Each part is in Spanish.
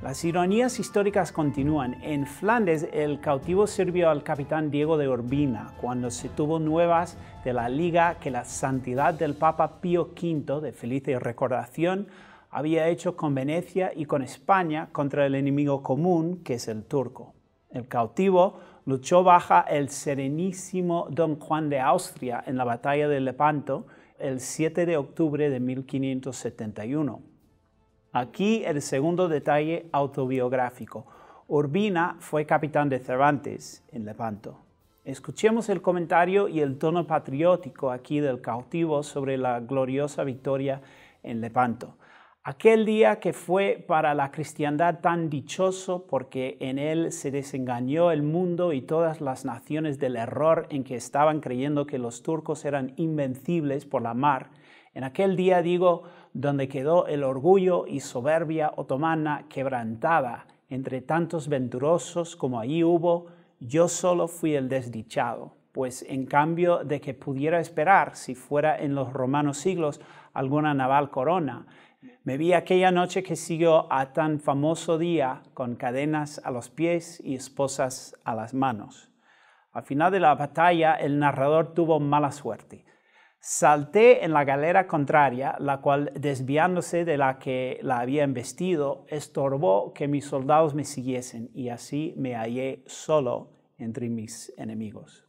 Las ironías históricas continúan. En Flandes, el cautivo sirvió al capitán Diego de Urbina cuando se tuvo nuevas de la liga que la santidad del Papa Pío V, de feliz recordación, había hecho con Venecia y con España contra el enemigo común, que es el turco. El cautivo luchó baja el serenísimo don Juan de Austria en la batalla de Lepanto el 7 de octubre de 1571. Aquí el segundo detalle autobiográfico. Urbina fue capitán de Cervantes en Lepanto. Escuchemos el comentario y el tono patriótico aquí del cautivo sobre la gloriosa victoria en Lepanto. Aquel día que fue para la cristiandad tan dichoso porque en él se desengañó el mundo y todas las naciones del error en que estaban creyendo que los turcos eran invencibles por la mar, en aquel día digo, donde quedó el orgullo y soberbia otomana quebrantada entre tantos venturosos como allí hubo, yo solo fui el desdichado, pues en cambio de que pudiera esperar, si fuera en los romanos siglos, alguna naval corona, me vi aquella noche que siguió a tan famoso día con cadenas a los pies y esposas a las manos. Al final de la batalla el narrador tuvo mala suerte Salté en la galera contraria, la cual, desviándose de la que la había embestido, estorbó que mis soldados me siguiesen, y así me hallé solo entre mis enemigos.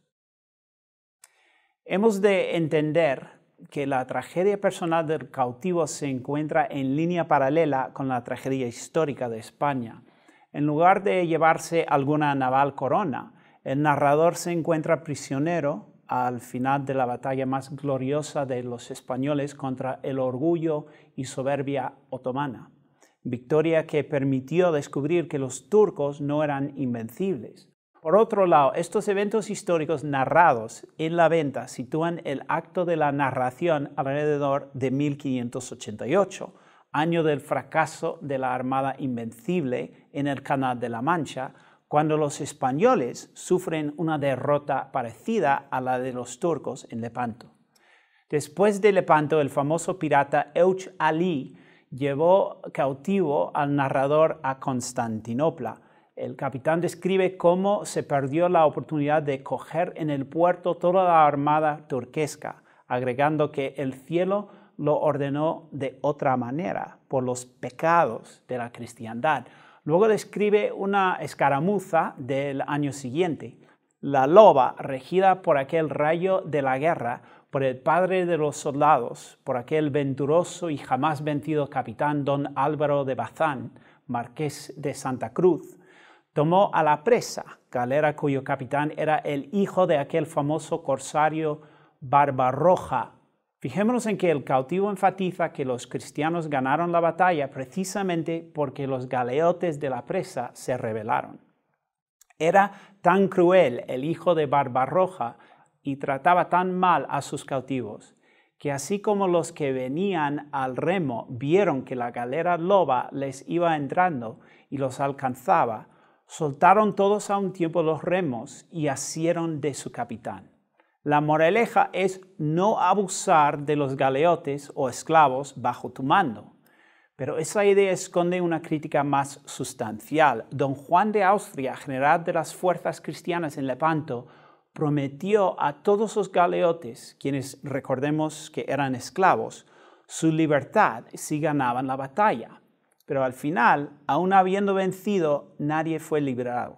Hemos de entender que la tragedia personal del cautivo se encuentra en línea paralela con la tragedia histórica de España. En lugar de llevarse alguna naval corona, el narrador se encuentra prisionero al final de la batalla más gloriosa de los españoles contra el orgullo y soberbia otomana, victoria que permitió descubrir que los turcos no eran invencibles. Por otro lado, estos eventos históricos narrados en la venta sitúan el acto de la narración alrededor de 1588, año del fracaso de la Armada Invencible en el Canal de la Mancha, cuando los españoles sufren una derrota parecida a la de los turcos en Lepanto. Después de Lepanto, el famoso pirata Euch Ali llevó cautivo al narrador a Constantinopla. El capitán describe cómo se perdió la oportunidad de coger en el puerto toda la armada turquesca, agregando que el cielo lo ordenó de otra manera, por los pecados de la cristiandad. Luego describe una escaramuza del año siguiente. La loba, regida por aquel rayo de la guerra, por el padre de los soldados, por aquel venturoso y jamás vencido capitán don Álvaro de Bazán, marqués de Santa Cruz, tomó a la presa, galera cuyo capitán era el hijo de aquel famoso corsario Barbarroja, Fijémonos en que el cautivo enfatiza que los cristianos ganaron la batalla precisamente porque los galeotes de la presa se rebelaron. Era tan cruel el hijo de Barbarroja y trataba tan mal a sus cautivos, que así como los que venían al remo vieron que la galera loba les iba entrando y los alcanzaba, soltaron todos a un tiempo los remos y asieron de su capitán. La moraleja es no abusar de los galeotes o esclavos bajo tu mando. Pero esa idea esconde una crítica más sustancial. Don Juan de Austria, general de las fuerzas cristianas en Lepanto, prometió a todos los galeotes, quienes recordemos que eran esclavos, su libertad si ganaban la batalla. Pero al final, aun habiendo vencido, nadie fue liberado.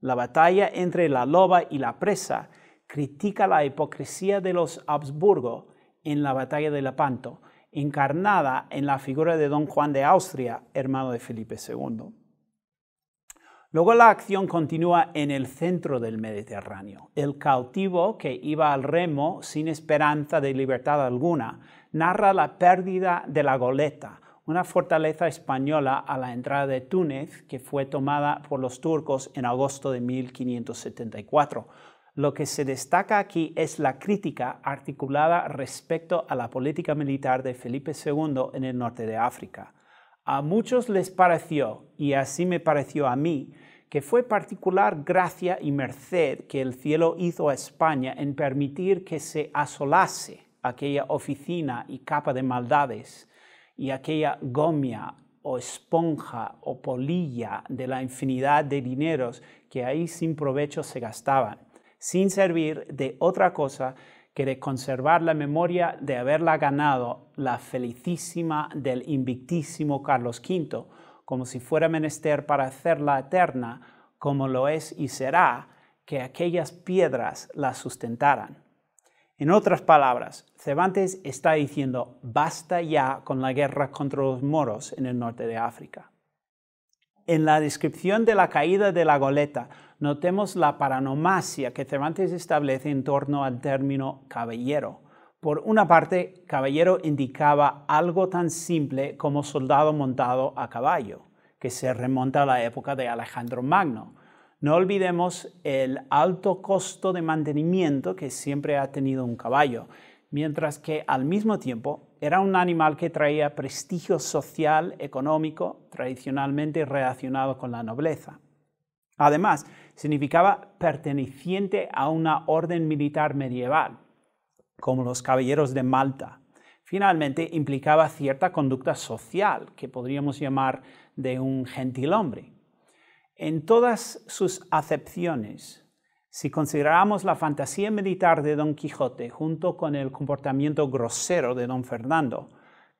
La batalla entre la loba y la presa critica la hipocresía de los Habsburgo en la batalla de Lepanto, encarnada en la figura de don Juan de Austria, hermano de Felipe II. Luego la acción continúa en el centro del Mediterráneo. El cautivo que iba al remo sin esperanza de libertad alguna narra la pérdida de la goleta, una fortaleza española a la entrada de Túnez que fue tomada por los turcos en agosto de 1574. Lo que se destaca aquí es la crítica articulada respecto a la política militar de Felipe II en el norte de África. A muchos les pareció, y así me pareció a mí, que fue particular gracia y merced que el cielo hizo a España en permitir que se asolase aquella oficina y capa de maldades y aquella gomia o esponja o polilla de la infinidad de dineros que ahí sin provecho se gastaban sin servir de otra cosa que de conservar la memoria de haberla ganado la felicísima del invictísimo Carlos V, como si fuera menester para hacerla eterna, como lo es y será, que aquellas piedras la sustentaran. En otras palabras, Cervantes está diciendo, basta ya con la guerra contra los moros en el norte de África en la descripción de la caída de la goleta, notemos la paranomasia que Cervantes establece en torno al término caballero. Por una parte, caballero indicaba algo tan simple como soldado montado a caballo, que se remonta a la época de Alejandro Magno. No olvidemos el alto costo de mantenimiento que siempre ha tenido un caballo, mientras que al mismo tiempo era un animal que traía prestigio social, económico, tradicionalmente relacionado con la nobleza. Además, significaba perteneciente a una orden militar medieval, como los caballeros de Malta. Finalmente, implicaba cierta conducta social, que podríamos llamar de un gentilhombre. En todas sus acepciones, si consideramos la fantasía militar de Don Quijote junto con el comportamiento grosero de Don Fernando,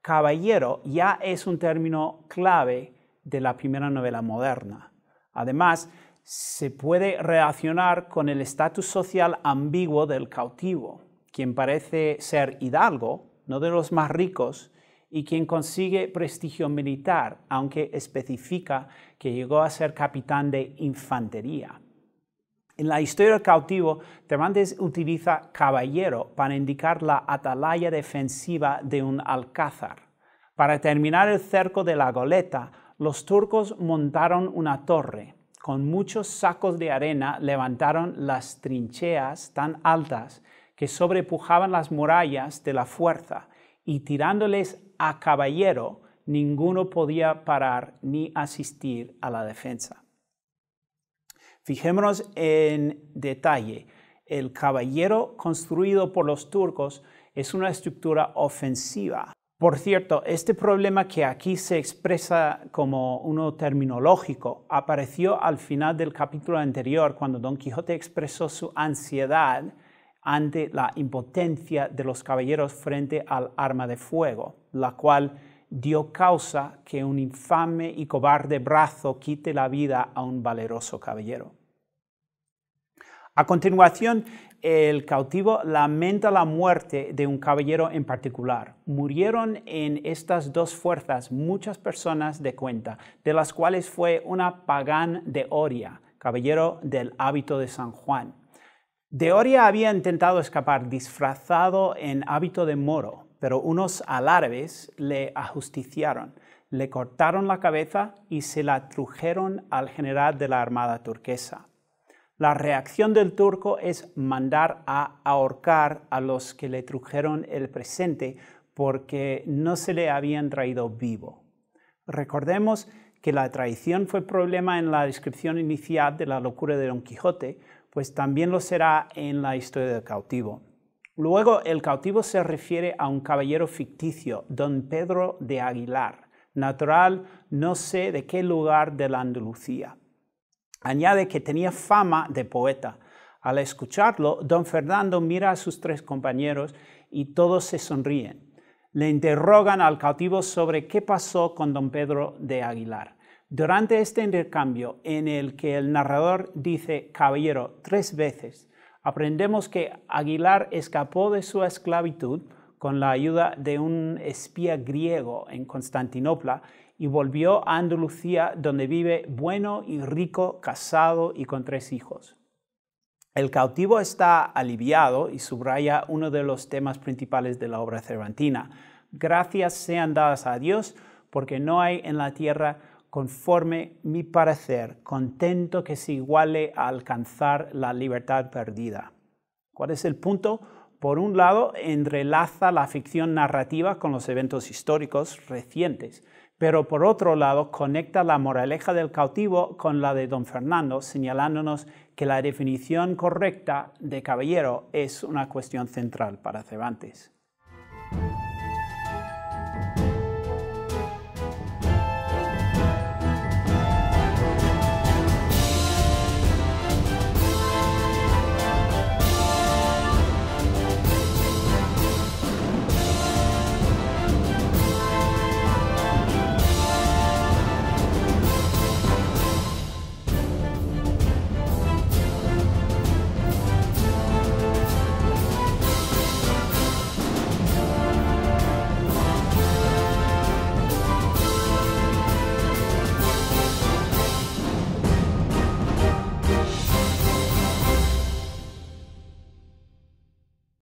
caballero ya es un término clave de la primera novela moderna. Además, se puede relacionar con el estatus social ambiguo del cautivo, quien parece ser hidalgo, no de los más ricos, y quien consigue prestigio militar, aunque especifica que llegó a ser capitán de infantería. En la historia del cautivo, Cervantes utiliza caballero para indicar la atalaya defensiva de un alcázar. Para terminar el cerco de la goleta, los turcos montaron una torre. Con muchos sacos de arena levantaron las trincheas tan altas que sobrepujaban las murallas de la fuerza, y tirándoles a caballero, ninguno podía parar ni asistir a la defensa. Fijémonos en detalle. El caballero construido por los turcos es una estructura ofensiva. Por cierto, este problema que aquí se expresa como uno terminológico apareció al final del capítulo anterior cuando Don Quijote expresó su ansiedad ante la impotencia de los caballeros frente al arma de fuego, la cual dio causa que un infame y cobarde brazo quite la vida a un valeroso caballero. A continuación, el cautivo lamenta la muerte de un caballero en particular. Murieron en estas dos fuerzas muchas personas de cuenta, de las cuales fue una pagán de Oria, caballero del hábito de San Juan. De Oria había intentado escapar disfrazado en hábito de moro, pero unos alárabes le ajusticiaron, le cortaron la cabeza y se la trujeron al general de la armada turquesa. La reacción del turco es mandar a ahorcar a los que le trujeron el presente porque no se le habían traído vivo. Recordemos que la traición fue problema en la descripción inicial de la locura de Don Quijote, pues también lo será en la historia del cautivo. Luego el cautivo se refiere a un caballero ficticio, don Pedro de Aguilar, natural no sé de qué lugar de la Andalucía. Añade que tenía fama de poeta. Al escucharlo, don Fernando mira a sus tres compañeros y todos se sonríen. Le interrogan al cautivo sobre qué pasó con don Pedro de Aguilar. Durante este intercambio, en el que el narrador dice caballero tres veces, aprendemos que Aguilar escapó de su esclavitud con la ayuda de un espía griego en Constantinopla y volvió a Andalucía donde vive bueno y rico, casado y con tres hijos. El cautivo está aliviado y subraya uno de los temas principales de la obra cervantina. Gracias sean dadas a Dios porque no hay en la tierra conforme mi parecer, contento que se iguale a alcanzar la libertad perdida. ¿Cuál es el punto? Por un lado, entrelaza la ficción narrativa con los eventos históricos recientes, pero por otro lado, conecta la moraleja del cautivo con la de don Fernando, señalándonos que la definición correcta de caballero es una cuestión central para Cervantes.